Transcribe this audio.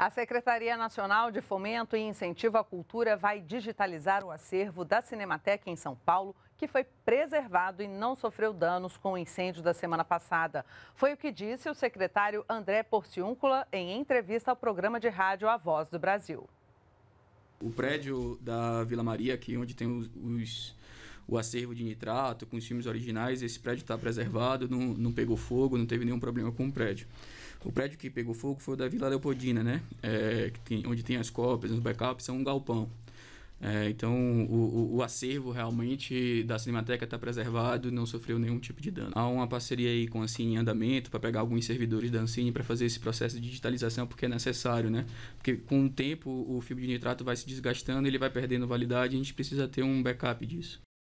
A Secretaria Nacional de Fomento e Incentivo à Cultura vai digitalizar o acervo da Cinemateca em São Paulo, que foi preservado e não sofreu danos com o incêndio da semana passada. Foi o que disse o secretário André Porciúncula em entrevista ao programa de rádio A Voz do Brasil. O prédio da Vila Maria, aqui onde tem os, os o acervo de nitrato, com os filmes originais. Esse prédio está preservado, não, não pegou fogo, não teve nenhum problema com o prédio. O prédio que pegou fogo foi o da Vila Leopoldina, né? É, tem, onde tem as cópias, os backups, são é um galpão. É, então, o, o, o, acervo realmente da Cinemateca está preservado, não sofreu nenhum tipo de dano. Há uma parceria aí com a Cine em andamento para pegar alguns servidores da Ancine para fazer esse processo de digitalização, porque é necessário, né? Porque com o tempo o filme de nitrato vai se desgastando, ele vai perdendo validade, a gente precisa ter um backup disso.